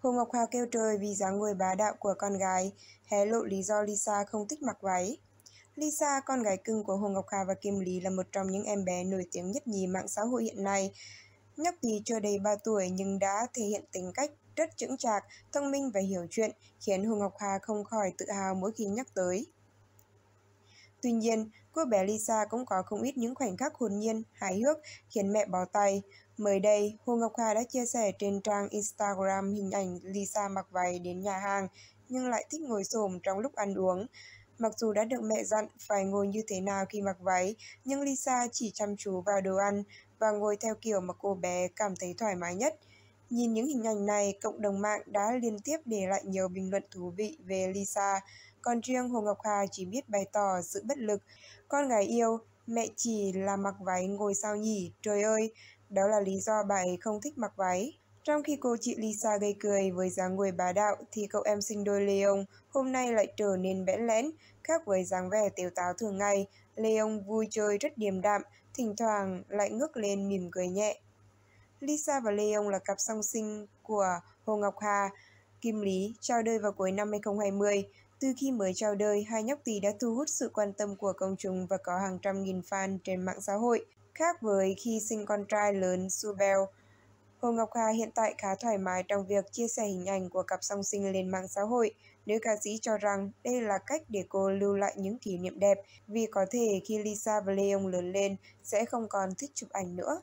Hồ Ngọc Hà kêu trời vì dáng người bá đạo của con gái, hé lộ lý do Lisa không thích mặc váy. Lisa, con gái cưng của Hồ Ngọc Hà và Kim Lý là một trong những em bé nổi tiếng nhất nhì mạng xã hội hiện nay. Nhóc thì chưa đầy 3 tuổi nhưng đã thể hiện tính cách rất chững chạc, thông minh và hiểu chuyện, khiến Hồ Ngọc Hà không khỏi tự hào mỗi khi nhắc tới. Tuy nhiên, cô bé Lisa cũng có không ít những khoảnh khắc hồn nhiên, hài hước khiến mẹ bó tay. Mới đây, Hồ Ngọc Hà đã chia sẻ trên trang Instagram hình ảnh Lisa mặc váy đến nhà hàng nhưng lại thích ngồi xổm trong lúc ăn uống. Mặc dù đã được mẹ dặn phải ngồi như thế nào khi mặc váy, nhưng Lisa chỉ chăm chú vào đồ ăn và ngồi theo kiểu mà cô bé cảm thấy thoải mái nhất. Nhìn những hình ảnh này, cộng đồng mạng đã liên tiếp để lại nhiều bình luận thú vị về Lisa, còn riêng Hồ Ngọc Hà chỉ biết bày tỏ sự bất lực. Con gái yêu, mẹ chỉ là mặc váy ngồi sao nhỉ, trời ơi, đó là lý do bà ấy không thích mặc váy. Trong khi cô chị Lisa gây cười với dáng người bá đạo thì cậu em sinh đôi Leon hôm nay lại trở nên bẽn lẽn, khác với dáng vẻ tiểu táo thường ngày. Leon vui chơi rất điềm đạm, thỉnh thoảng lại ngước lên mỉm cười nhẹ. Lisa và Leon là cặp song sinh của Hồ Ngọc Hà, Kim Lý trao đời vào cuối năm 2020. Từ khi mới trao đời, hai nhóc tỳ đã thu hút sự quan tâm của công chúng và có hàng trăm nghìn fan trên mạng xã hội. Khác với khi sinh con trai lớn Subel, Hồ Ngọc Hà hiện tại khá thoải mái trong việc chia sẻ hình ảnh của cặp song sinh lên mạng xã hội. Nữ ca sĩ cho rằng đây là cách để cô lưu lại những kỷ niệm đẹp vì có thể khi Lisa và Leon lớn lên sẽ không còn thích chụp ảnh nữa.